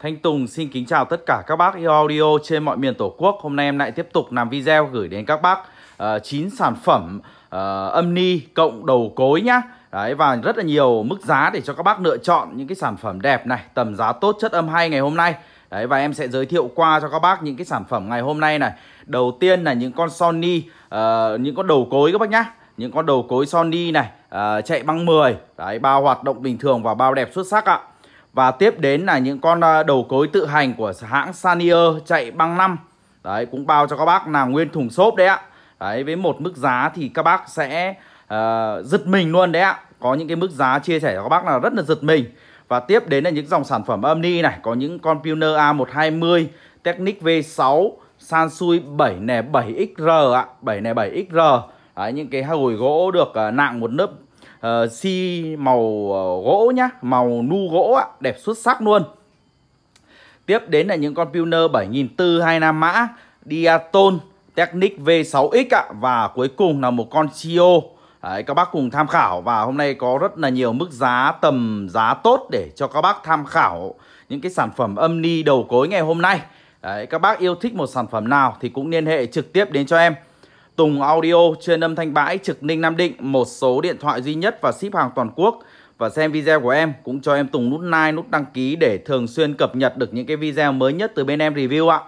Thanh Tùng xin kính chào tất cả các bác yêu audio trên mọi miền Tổ quốc. Hôm nay em lại tiếp tục làm video gửi đến các bác uh, ờ, 9 sản phẩm uh, âm ni cộng đầu cối nhá. Đấy và rất là nhiều mức giá để cho các bác lựa chọn những cái sản phẩm đẹp này, tầm giá tốt chất âm hay ngày hôm nay. Đấy và em sẽ giới thiệu qua cho các bác những cái sản phẩm ngày hôm nay này. Đầu tiên là những con Sony uh, những con đầu cối các bác nhá. Những con đầu cối Sony này uh, chạy băng 10. Đấy bao hoạt động bình thường và bao đẹp xuất sắc ạ. À. Và tiếp đến là những con à, đầu cối tự hành của hãng Sanier chạy băng năm Đấy cũng bao cho các bác là nguyên thùng xốp đấy ạ Đấy với một mức giá thì các bác sẽ uh, giật mình luôn đấy ạ Có những cái mức giá chia sẻ cho các bác là rất là giật mình Và tiếp đến là những dòng sản phẩm âm ni này Có những con Pioneer A120, Technic V6, Sansui 7 nè 7XR ạ 7 nè 7XR Đấy, những cái hồi gỗ được uh, nặng một lớp uh, xi màu uh, gỗ nhá Màu nu gỗ ạ, đẹp xuất sắc luôn Tiếp đến là những con Pioneer 7425 mã Diaton Technic V6X ạ Và cuối cùng là một con Chio Đấy, các bác cùng tham khảo và hôm nay có rất là nhiều mức giá tầm giá tốt để cho các bác tham khảo những cái sản phẩm âm ni đầu cối ngày hôm nay Đấy, các bác yêu thích một sản phẩm nào thì cũng liên hệ trực tiếp đến cho em Tùng Audio chuyên âm thanh bãi trực Ninh Nam Định, một số điện thoại duy nhất và ship hàng toàn quốc. Và xem video của em cũng cho em Tùng nút like, nút đăng ký để thường xuyên cập nhật được những cái video mới nhất từ bên em review ạ.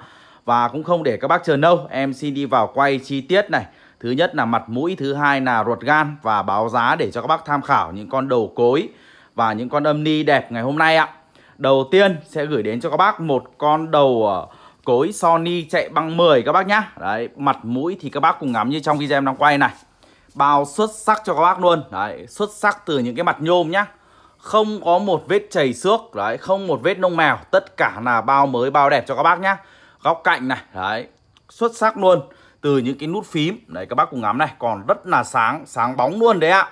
Và cũng không để các bác chờ lâu, em xin đi vào quay chi tiết này. Thứ nhất là mặt mũi, thứ hai là ruột gan và báo giá để cho các bác tham khảo những con đầu cối và những con âm ni đẹp ngày hôm nay ạ. Đầu tiên sẽ gửi đến cho các bác một con đầu uh, cối Sony chạy băng 10 các bác nhá Đấy mặt mũi thì các bác cùng ngắm như trong video em đang quay này Bao xuất sắc cho các bác luôn Đấy xuất sắc từ những cái mặt nhôm nhá Không có một vết chảy xước Đấy không một vết nông mèo Tất cả là bao mới bao đẹp cho các bác nhá Góc cạnh này Đấy xuất sắc luôn Từ những cái nút phím Đấy các bác cùng ngắm này Còn rất là sáng sáng bóng luôn đấy ạ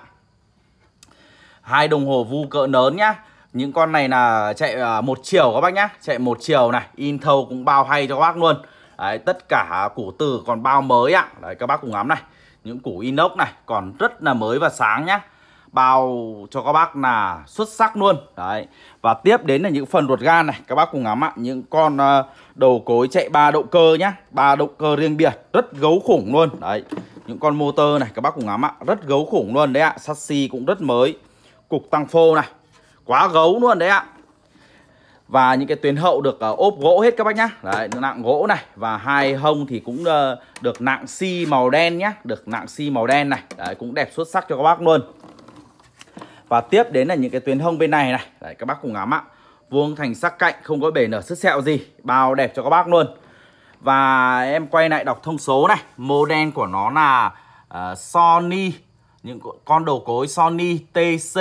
hai đồng hồ vu cỡ lớn nhá những con này là chạy à, một chiều các bác nhá Chạy một chiều này In cũng bao hay cho các bác luôn Đấy, tất cả củ từ còn bao mới ạ Đấy các bác cùng ngắm này Những củ inox này còn rất là mới và sáng nhá Bao cho các bác là xuất sắc luôn Đấy Và tiếp đến là những phần ruột gan này Các bác cùng ngắm ạ Những con à, đầu cối chạy ba động cơ nhá ba động cơ riêng biệt Rất gấu khủng luôn Đấy Những con motor này các bác cùng ngắm ạ Rất gấu khủng luôn đấy ạ Sassi cũng rất mới Cục tăng phô này quá gấu luôn đấy ạ và những cái tuyến hậu được uh, ốp gỗ hết các bác nhá đấy nặng gỗ này và hai hông thì cũng uh, được nặng xi si màu đen nhá được nặng xi si màu đen này đấy, cũng đẹp xuất sắc cho các bác luôn và tiếp đến là những cái tuyến hông bên này này đấy các bác cùng ngắm ạ vuông thành sắc cạnh không có bể nở sứt sẹo gì bao đẹp cho các bác luôn và em quay lại đọc thông số này model của nó là uh, Sony những con đầu cối Sony TC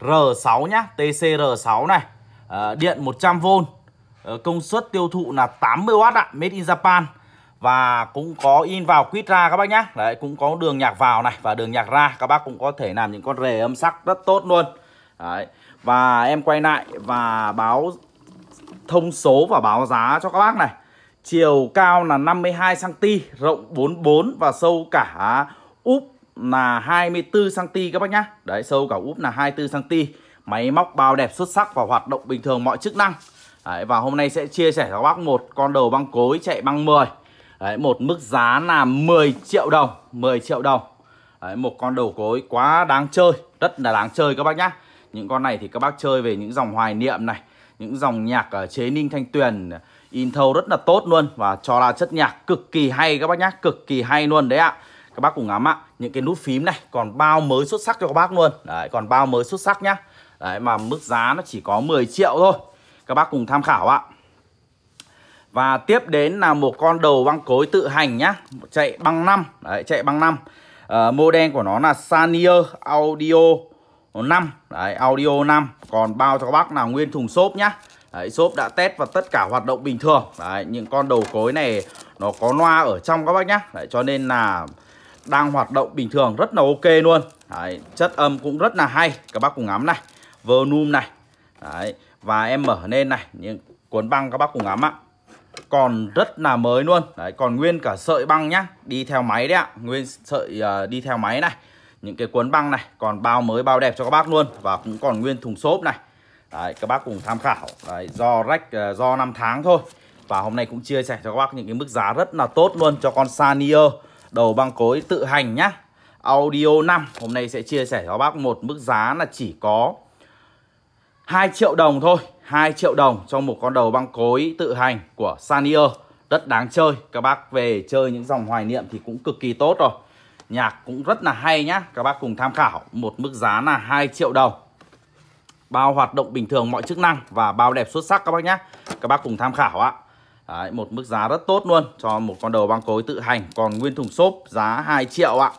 R6 nhá, TCR6 này. Ờ, điện 100V. Ờ, công suất tiêu thụ là 80W ạ, made in Japan. Và cũng có in vào quýt ra các bác nhá. Đấy, cũng có đường nhạc vào này và đường nhạc ra. Các bác cũng có thể làm những con rề âm sắc rất tốt luôn. Đấy. Và em quay lại và báo thông số và báo giá cho các bác này. Chiều cao là 52cm, rộng 44 và sâu cả úp là 24cm các bác nhá Đấy sâu cả úp là 24cm Máy móc bao đẹp xuất sắc và hoạt động bình thường mọi chức năng Đấy, Và hôm nay sẽ chia sẻ cho các bác một con đầu băng cối chạy băng 10 Đấy, Một mức giá là 10 triệu đồng 10 triệu đồng Đấy, Một con đầu cối quá đáng chơi Rất là đáng chơi các bác nhá Những con này thì các bác chơi về những dòng hoài niệm này Những dòng nhạc ở chế ninh thanh tuyền In thâu rất là tốt luôn Và cho ra chất nhạc cực kỳ hay các bác nhá Cực kỳ hay luôn đấy ạ Các bác cùng ngắm ạ những cái nút phím này còn bao mới xuất sắc cho các bác luôn đấy còn bao mới xuất sắc nhá đấy mà mức giá nó chỉ có 10 triệu thôi các bác cùng tham khảo ạ và tiếp đến là một con đầu băng cối tự hành nhá chạy băng năm đấy chạy băng năm à, ờ, đen của nó là Sanier Audio 5 đấy Audio 5 còn bao cho các bác là nguyên thùng xốp nhá Đấy, shop đã test và tất cả hoạt động bình thường Đấy, những con đầu cối này nó có loa ở trong các bác nhá Đấy, cho nên là đang hoạt động bình thường rất là ok luôn Đấy, chất âm cũng rất là hay các bác cùng ngắm này volume này Đấy, và em mở lên này những cuốn băng các bác cùng ngắm ạ còn rất là mới luôn Đấy, còn nguyên cả sợi băng nhá đi theo máy đấy ạ nguyên sợi uh, đi theo máy này những cái cuốn băng này còn bao mới bao đẹp cho các bác luôn và cũng còn nguyên thùng xốp này Đấy, các bác cùng tham khảo Đấy, do rách uh, do 5 tháng thôi và hôm nay cũng chia sẻ cho các bác những cái mức giá rất là tốt luôn cho con Sanio đầu băng cối tự hành nhá Audio 5 hôm nay sẽ chia sẻ cho bác một mức giá là chỉ có 2 triệu đồng thôi 2 triệu đồng cho một con đầu băng cối tự hành của Sanier Rất đáng chơi Các bác về chơi những dòng hoài niệm thì cũng cực kỳ tốt rồi Nhạc cũng rất là hay nhá Các bác cùng tham khảo Một mức giá là 2 triệu đồng Bao hoạt động bình thường mọi chức năng Và bao đẹp xuất sắc các bác nhé Các bác cùng tham khảo ạ Đấy, một mức giá rất tốt luôn cho một con đầu băng cối tự hành còn nguyên thùng xốp giá 2 triệu ạ.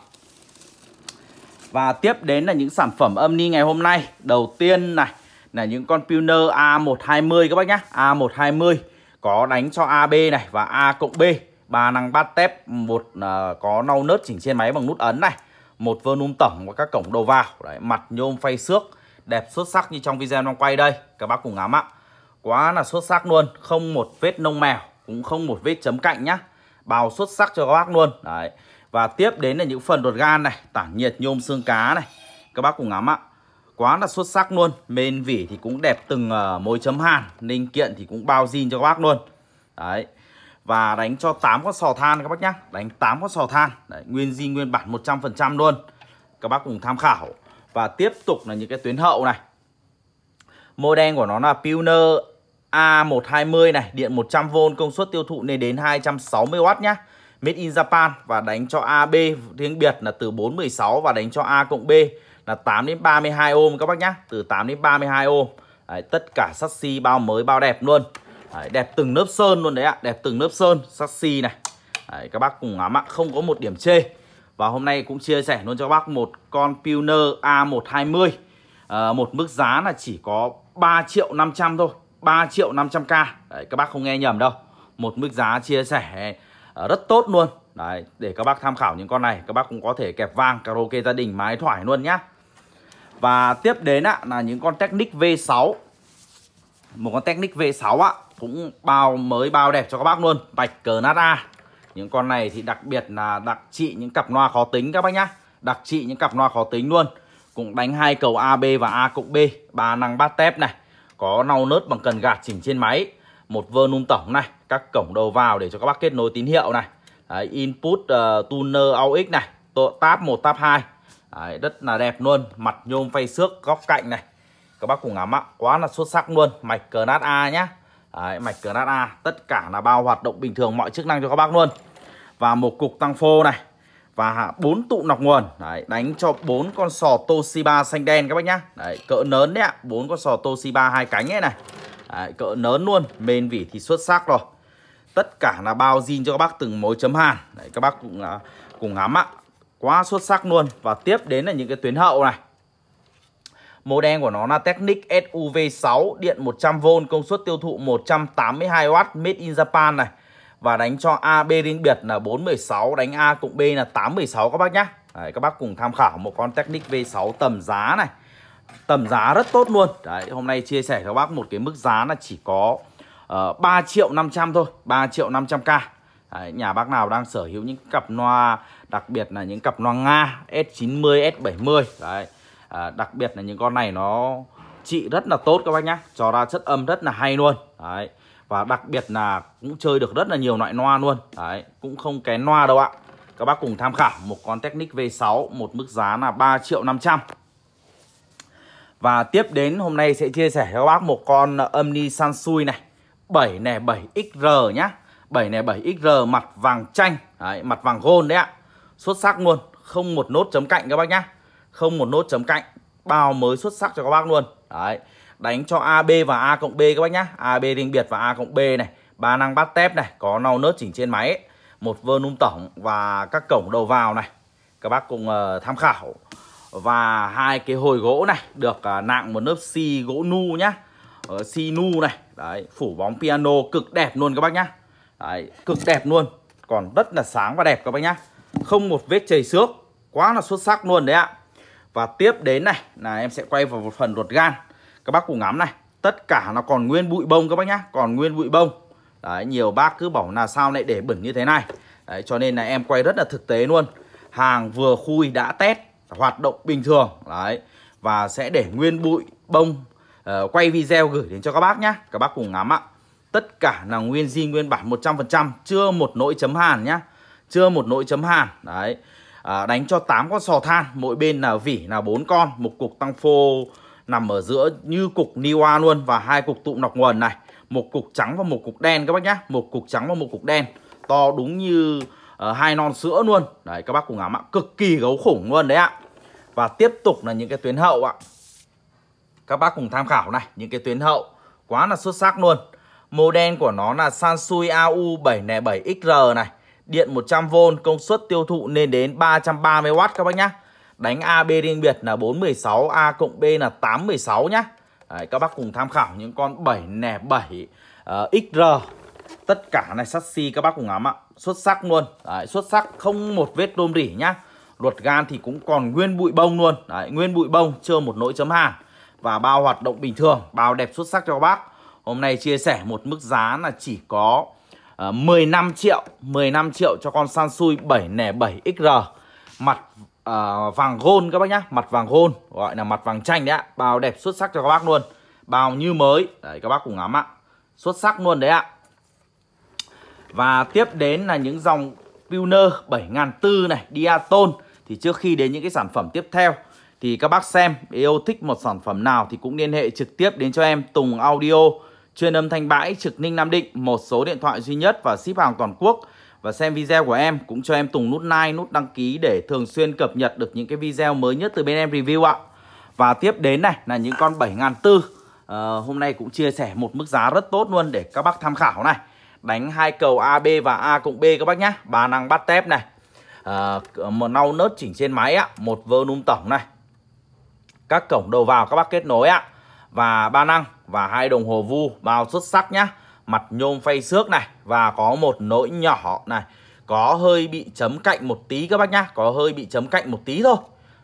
Và tiếp đến là những sản phẩm âm ni ngày hôm nay. Đầu tiên này là những con Pioneer A120 các bác nhá, A120 có đánh cho AB này và A cộng B, ba năng bát tép, một uh, có nâu nớt chỉnh trên máy bằng nút ấn này, một volume tổng và các cổng đầu vào. Đấy, mặt nhôm phay xước, đẹp xuất sắc như trong video đang quay đây. Các bác cùng ngắm ạ. Quá là xuất sắc luôn Không một vết nông mèo Cũng không một vết chấm cạnh nhá Bào xuất sắc cho các bác luôn Đấy Và tiếp đến là những phần đột gan này Tản nhiệt nhôm xương cá này Các bác cùng ngắm ạ Quá là xuất sắc luôn Bên vỉ thì cũng đẹp từng uh, mối chấm hàn Linh kiện thì cũng bao zin cho các bác luôn Đấy và đánh cho 8 con sò than các bác nhá Đánh 8 con sò than Đấy, Nguyên di nguyên bản 100% luôn Các bác cùng tham khảo Và tiếp tục là những cái tuyến hậu này Mô đen của nó là Pioneer A120 này, điện 100V công suất tiêu thụ lên đến 260W nhá. Made in Japan và đánh cho AB tiếng biệt là từ 416 và đánh cho A cộng B là 8 đến 32 ohm các bác nhá, từ 8 đến 32 ôm. Đấy, tất cả sắt xi bao mới bao đẹp luôn. Đấy, đẹp từng lớp sơn luôn đấy ạ, đẹp từng lớp sơn sắt xi này. Đấy, các bác cùng ngắm ạ, không có một điểm chê. Và hôm nay cũng chia sẻ luôn cho bác một con Pioneer A120 à, ờ, một mức giá là chỉ có 3 triệu 500 thôi 3 triệu 500k Đấy, các bác không nghe nhầm đâu một mức giá chia sẻ ờ, rất tốt luôn Đấy, để các bác tham khảo những con này các bác cũng có thể kẹp vang karaoke gia đình mái thoải luôn nhá và tiếp đến ạ là những con Technic V6 một con Technic V6 ạ cũng bao mới bao đẹp cho các bác luôn bạch cờ nát a những con này thì đặc biệt là đặc trị những cặp loa khó tính các bác nhá đặc trị những cặp loa khó tính luôn cũng đánh hai cầu AB và A cộng B ba năng bát tép này có nau nớt bằng cần gạt chỉnh trên máy một vơ nung tổng này các cổng đầu vào để cho các bác kết nối tín hiệu này Đấy, input uh, tuner aux này tab 1 tab 2 Đấy, rất là đẹp luôn mặt nhôm phay xước góc cạnh này các bác cùng ngắm ạ quá là xuất sắc luôn mạch cờ nát A nhá Đấy, mạch cờ nát A tất cả là bao hoạt động bình thường mọi chức năng cho các bác luôn và một cục tăng phô này và bốn tụ nọc nguồn. Đấy, đánh cho bốn con sò Toshiba xanh đen các bác nhá. Đấy, cỡ lớn đấy ạ, bốn con sò Toshiba hai cánh ấy này. Đấy, cỡ lớn luôn, mền vỉ thì xuất sắc rồi. Tất cả là bao zin cho các bác từng mối chấm hàn. Đấy, các bác cũng uh, cùng ngắm ạ. Quá xuất sắc luôn và tiếp đến là những cái tuyến hậu này. Model của nó là Technic SUV6 điện 100V công suất tiêu thụ 182W made in Japan này và đánh cho AB riêng biệt là 416 đánh A cộng B là 816 các bác nhá. Đấy, các bác cùng tham khảo một con Technic V6 tầm giá này. Tầm giá rất tốt luôn. Đấy, hôm nay chia sẻ cho các bác một cái mức giá là chỉ có uh, ờ, 3 triệu 500 thôi, 3 triệu 500k. Đấy, nhà bác nào đang sở hữu những cặp loa đặc biệt là những cặp loa Nga S90, S70 đấy. À, đặc biệt là những con này nó trị rất là tốt các bác nhá, cho ra chất âm rất là hay luôn. Đấy và đặc biệt là cũng chơi được rất là nhiều loại noa luôn đấy cũng không kén noa đâu ạ các bác cùng tham khảo một con Technic V6 một mức giá là 3 triệu 500 và tiếp đến hôm nay sẽ chia sẻ cho các bác một con Omni Sansui này 7 nè 7XR nhá 7 nè 7XR mặt vàng chanh đấy, mặt vàng gold đấy ạ xuất sắc luôn không một nốt chấm cạnh các bác nhá không một nốt chấm cạnh bao mới xuất sắc cho các bác luôn đấy đánh cho AB và A cộng B các bác nhá. AB riêng biệt và A cộng B này, ba năng bát tép này, có nâu nớt chỉnh trên máy, ấy. một vernum tổng và các cổng đầu vào này. Các bác cùng uh, tham khảo. Và hai cái hồi gỗ này được uh, nặng một lớp xi gỗ nu nhá. Uh, xi nu này, đấy, phủ bóng piano cực đẹp luôn các bác nhá. Đấy, cực đẹp luôn. Còn rất là sáng và đẹp các bác nhá. Không một vết chảy xước, quá là xuất sắc luôn đấy ạ. Và tiếp đến này là em sẽ quay vào một phần ruột gan các bác cùng ngắm này tất cả nó còn nguyên bụi bông các bác nhá còn nguyên bụi bông đấy, nhiều bác cứ bảo là sao lại để bẩn như thế này đấy, cho nên là em quay rất là thực tế luôn hàng vừa khui đã test hoạt động bình thường đấy và sẽ để nguyên bụi bông uh, quay video gửi đến cho các bác nhá các bác cùng ngắm ạ tất cả là nguyên di nguyên bản 100% chưa một nỗi chấm hàn nhá chưa một nỗi chấm hàn đấy à, đánh cho 8 con sò than mỗi bên là vỉ là bốn con một cục tăng phô nằm ở giữa như cục niwa luôn và hai cục tụ nọc nguồn này một cục trắng và một cục đen các bác nhá một cục trắng và một cục đen to đúng như uh, hai non sữa luôn đấy các bác cùng ngắm ạ cực kỳ gấu khủng luôn đấy ạ và tiếp tục là những cái tuyến hậu ạ các bác cùng tham khảo này những cái tuyến hậu quá là xuất sắc luôn model của nó là Sansui AU 707XR này điện 100V công suất tiêu thụ lên đến 330W các bác nhá Đánh AB riêng biệt là 416, A cộng B là 816 nhá. Đấy, các bác cùng tham khảo những con 7 nè 7 uh, XR. Tất cả này sắt xi các bác cùng ngắm ạ. Xuất sắc luôn. Đấy, xuất sắc không một vết rôm rỉ nhá. Luật gan thì cũng còn nguyên bụi bông luôn. Đấy, nguyên bụi bông chưa một nỗi chấm hàn. Và bao hoạt động bình thường, bao đẹp xuất sắc cho các bác. Hôm nay chia sẻ một mức giá là chỉ có uh, ờ, 15 triệu 15 triệu cho con Sansui 7 nẻ 7 XR Mặt uh, vàng gôn các bác nhá mặt vàng gôn gọi là mặt vàng chanh đấy ạ bao đẹp xuất sắc cho các bác luôn bao như mới đấy các bác cùng ngắm ạ xuất sắc luôn đấy ạ và tiếp đến là những dòng Pioneer 7004 này Diaton thì trước khi đến những cái sản phẩm tiếp theo thì các bác xem yêu thích một sản phẩm nào thì cũng liên hệ trực tiếp đến cho em Tùng Audio chuyên âm thanh bãi trực Ninh Nam Định một số điện thoại duy nhất và ship hàng toàn quốc và xem video của em cũng cho em tùng nút like, nút đăng ký để thường xuyên cập nhật được những cái video mới nhất từ bên em review ạ. Và tiếp đến này là những con bảy ngàn tư ờ, hôm nay cũng chia sẻ một mức giá rất tốt luôn để các bác tham khảo này. Đánh hai cầu AB và A cộng B các bác nhá. Ba năng bắt tép này. À, một nâu nớt chỉnh trên máy ạ, một vơ nung tổng này. Các cổng đầu vào các bác kết nối ạ. Và ba năng và hai đồng hồ vu vào xuất sắc nhá mặt nhôm phay xước này và có một nỗi nhỏ này có hơi bị chấm cạnh một tí các bác nhá có hơi bị chấm cạnh một tí thôi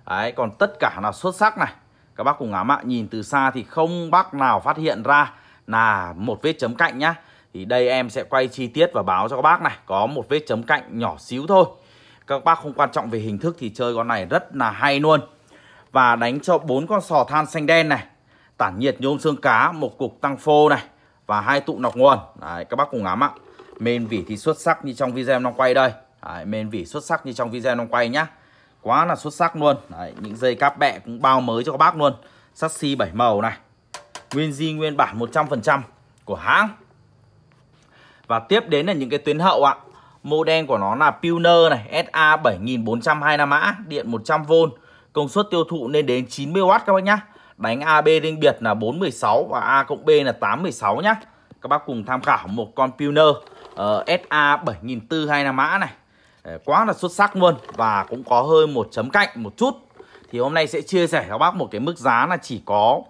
đấy còn tất cả là xuất sắc này các bác cùng ngắm ạ nhìn từ xa thì không bác nào phát hiện ra là một vết chấm cạnh nhá thì đây em sẽ quay chi tiết và báo cho các bác này có một vết chấm cạnh nhỏ xíu thôi các bác không quan trọng về hình thức thì chơi con này rất là hay luôn và đánh cho bốn con sò than xanh đen này tản nhiệt nhôm xương cá một cục tăng phô này và hai tụ nọc nguồn Đấy, các bác cùng ngắm ạ men vỉ thì xuất sắc như trong video em đang quay đây Đấy, men vỉ xuất sắc như trong video em đang quay nhá quá là xuất sắc luôn Đấy, những dây cáp bẹ cũng bao mới cho các bác luôn sắt xi bảy màu này nguyên di nguyên bản 100% của hãng và tiếp đến là những cái tuyến hậu ạ model của nó là Pioneer này SA 7425 mã điện 100V công suất tiêu thụ lên đến 90W các bác nhá Đánh AB riêng biệt là 416 và A cộng B là 816 nhá. Các bác cùng tham khảo một con Pioneer uh, SA 7425 mã này. Ờ, quá là xuất sắc luôn và cũng có hơi một chấm cạnh một chút. Thì hôm nay sẽ chia sẻ các bác một cái mức giá là chỉ có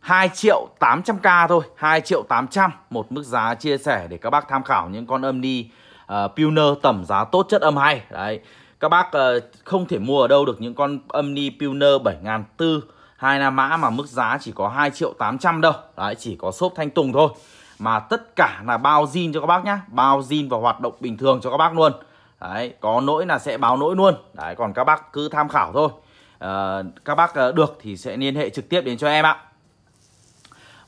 2 triệu 800k thôi 2 triệu 800 Một mức giá chia sẻ để các bác tham khảo những con âm ni uh, Pioneer tầm giá tốt chất âm hay Đấy Các bác uh, không thể mua ở đâu được những con âm ni Pioneer 7400 hai la mã mà mức giá chỉ có 2 triệu 800 đâu đấy chỉ có xốp thanh tùng thôi mà tất cả là bao zin cho các bác nhá bao zin và hoạt động bình thường cho các bác luôn đấy có lỗi là sẽ báo lỗi luôn đấy còn các bác cứ tham khảo thôi à, các bác ờ, được thì sẽ liên hệ trực tiếp đến cho em ạ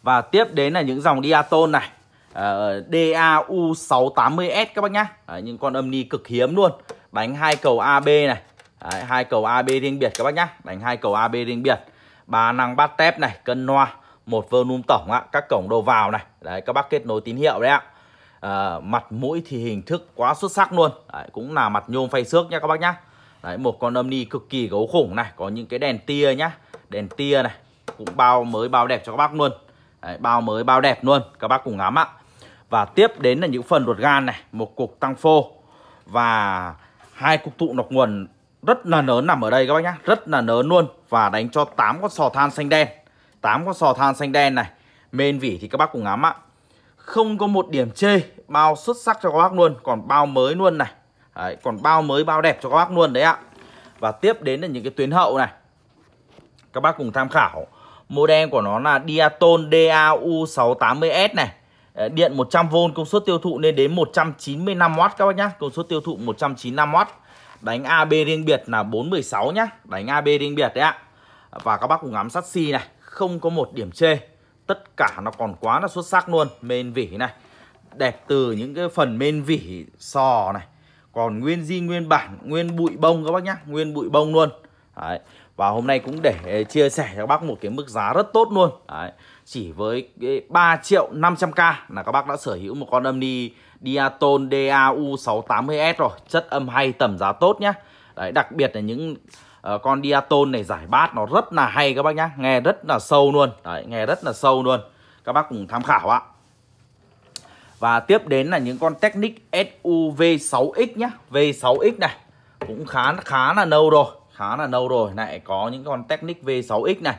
và tiếp đến là những dòng diaton này Uh, ờ, DAU680S các bác nhá Đấy, Những con âm ni cực hiếm luôn Đánh hai cầu AB này Đấy, hai cầu AB riêng biệt các bác nhá Đánh hai cầu AB riêng biệt ba năng bát tép này cân noa một volume tổng ạ các cổng đầu vào này đấy các bác kết nối tín hiệu đấy ạ à, mặt mũi thì hình thức quá xuất sắc luôn đấy, cũng là mặt nhôm phay xước nha các bác nhá đấy một con âm ni cực kỳ gấu khủng này có những cái đèn tia nhá đèn tia này cũng bao mới bao đẹp cho các bác luôn đấy, bao mới bao đẹp luôn các bác cùng ngắm ạ và tiếp đến là những phần ruột gan này một cục tăng phô và hai cục tụ nọc nguồn rất là lớn nằm ở đây các bác nhá rất là lớn luôn và đánh cho 8 con sò than xanh đen 8 con sò than xanh đen này Mên vỉ thì các bác cùng ngắm ạ Không có một điểm chê Bao xuất sắc cho các bác luôn Còn bao mới luôn này đấy, Còn bao mới bao đẹp cho các bác luôn đấy ạ Và tiếp đến là những cái tuyến hậu này Các bác cùng tham khảo Model của nó là Diaton DAU680S này Điện 100V công suất tiêu thụ lên đến 195W các bác nhá Công suất tiêu thụ 195W Đánh AB riêng biệt là 416 nhá Đánh AB riêng biệt đấy ạ Và các bác cùng ngắm sắt xi si này Không có một điểm chê Tất cả nó còn quá là xuất sắc luôn Mên vỉ này Đẹp từ những cái phần mên vỉ sò này Còn nguyên di nguyên bản Nguyên bụi bông các bác nhá Nguyên bụi bông luôn Đấy. Và hôm nay cũng để chia sẻ cho các bác một cái mức giá rất tốt luôn Đấy. Chỉ với 3 triệu 500k là các bác đã sở hữu một con âm Omni Diaton DAU680S rồi Chất âm hay tầm giá tốt nhá Đấy, Đặc biệt là những uh, con Diaton này giải bát nó rất là hay các bác nhá Nghe rất là sâu luôn Đấy, Nghe rất là sâu luôn Các bác cùng tham khảo ạ Và tiếp đến là những con Technic SU V6X nhá V6X này Cũng khá khá là nâu rồi Khá là nâu rồi Lại có những con Technic V6X này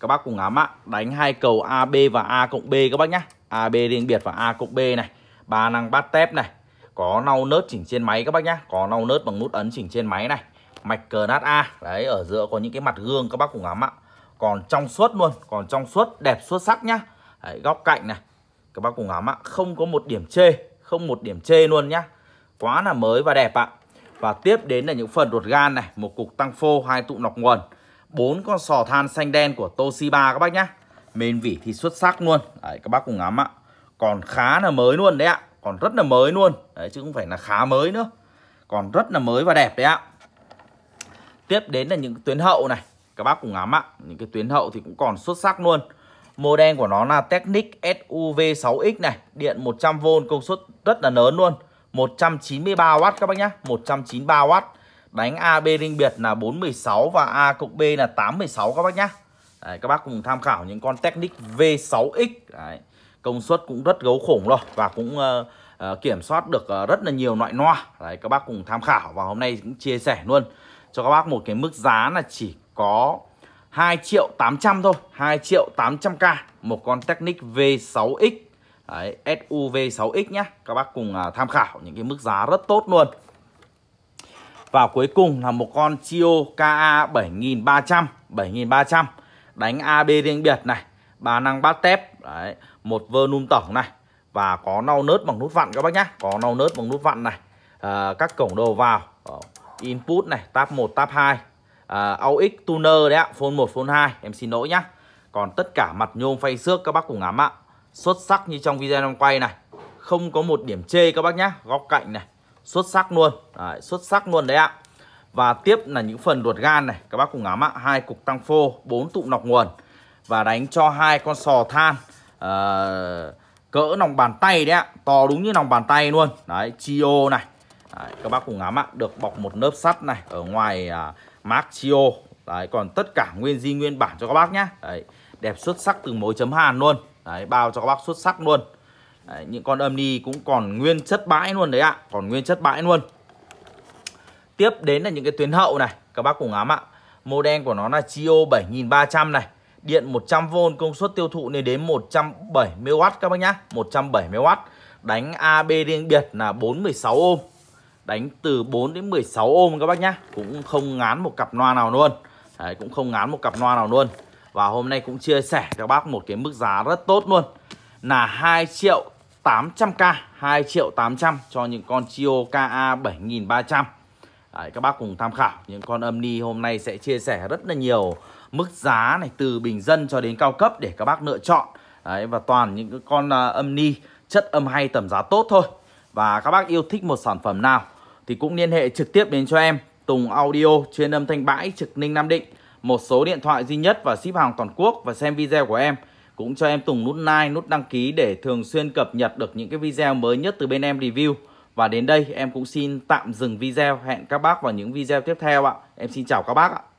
các bác cùng ngắm ạ Đánh hai cầu AB và A cộng B các bác nhá AB riêng biệt và A cộng B này ba năng bát tép này có nâu nớt chỉnh trên máy các bác nhá có nâu nớt bằng nút ấn chỉnh trên máy này mạch cờ nát A đấy ở giữa có những cái mặt gương các bác cùng ngắm ạ còn trong suốt luôn còn trong suốt đẹp xuất sắc nhá đấy, góc cạnh này các bác cùng ngắm ạ không có một điểm chê không một điểm chê luôn nhá quá là mới và đẹp ạ và tiếp đến là những phần ruột gan này một cục tăng phô hai tụ nọc nguồn bốn con sò than xanh đen của Toshiba các bác nhá mền vỉ thì xuất sắc luôn đấy, các bác cùng ngắm ạ còn khá là mới luôn đấy ạ còn rất là mới luôn đấy chứ không phải là khá mới nữa còn rất là mới và đẹp đấy ạ tiếp đến là những tuyến hậu này các bác cùng ngắm ạ những cái tuyến hậu thì cũng còn xuất sắc luôn model của nó là Technic SUV 6X này điện 100V công suất rất là lớn luôn 193W các bác nhá 193W đánh AB riêng biệt là 46 và A cộng B là 86 các bác nhá Đấy, các bác cùng tham khảo những con Technic V6X Đấy công suất cũng rất gấu khủng rồi và cũng uh, kiểm soát được ờ, rất là nhiều loại noa đấy các bác cùng tham khảo và hôm nay cũng chia sẻ luôn cho các bác một cái mức giá là chỉ có 2 triệu 800 thôi 2 triệu 800k một con Technic V6X Đấy, SUV 6X nhá Các bác cùng uh, tham khảo những cái mức giá rất tốt luôn Và cuối cùng là một con Chio KA 7300 7300 Đánh AB riêng biệt này ba năng bát tép đấy một vơ nung tổng này và có nâu nớt bằng nút vặn các bác nhá có nâu nớt bằng nút vặn này à, các cổng đầu vào input này tap 1 tap 2 à, aux tuner đấy ạ phone 1 phone 2 em xin lỗi nhá còn tất cả mặt nhôm phay xước các bác cùng ngắm ạ xuất sắc như trong video đang quay này không có một điểm chê các bác nhá góc cạnh này xuất sắc luôn đấy, xuất sắc luôn đấy ạ và tiếp là những phần ruột gan này các bác cùng ngắm ạ hai cục tăng phô bốn tụ nọc nguồn và đánh cho hai con sò than à, cỡ lòng bàn tay đấy ạ to đúng như lòng bàn tay luôn đấy chio này đấy, các bác cùng ngắm ạ được bọc một lớp sắt này ở ngoài à, mác chio đấy còn tất cả nguyên di nguyên bản cho các bác nhá đấy đẹp xuất sắc từ mối chấm hàn luôn đấy bao cho các bác xuất sắc luôn đấy, những con âm ni cũng còn nguyên chất bãi luôn đấy ạ còn nguyên chất bãi luôn tiếp đến là những cái tuyến hậu này các bác cùng ngắm ạ model của nó là chio 7300 này điện 100V công suất tiêu thụ lên đến 170W các bác nhá 170W đánh AB riêng biệt là 416 ohm đánh từ 4 đến 16 ohm các bác nhá cũng không ngán một cặp loa nào luôn Đấy, cũng không ngán một cặp loa nào luôn và hôm nay cũng chia sẻ cho bác một cái mức giá rất tốt luôn là 2 triệu 800k 2 triệu 800 cho những con Chio KA 7300 Đấy, các bác cùng tham khảo những con âm ni hôm nay sẽ chia sẻ rất là nhiều mức giá này từ bình dân cho đến cao cấp để các bác lựa chọn Đấy, và toàn những con à, âm ni chất âm hay tầm giá tốt thôi và các bác yêu thích một sản phẩm nào thì cũng liên hệ trực tiếp đến cho em Tùng Audio chuyên âm thanh bãi trực Ninh Nam Định một số điện thoại duy nhất và ship hàng toàn quốc và xem video của em cũng cho em Tùng nút like nút đăng ký để thường xuyên cập nhật được những cái video mới nhất từ bên em review và đến đây em cũng xin tạm dừng video. Hẹn các bác vào những video tiếp theo ạ. Em xin chào các bác ạ.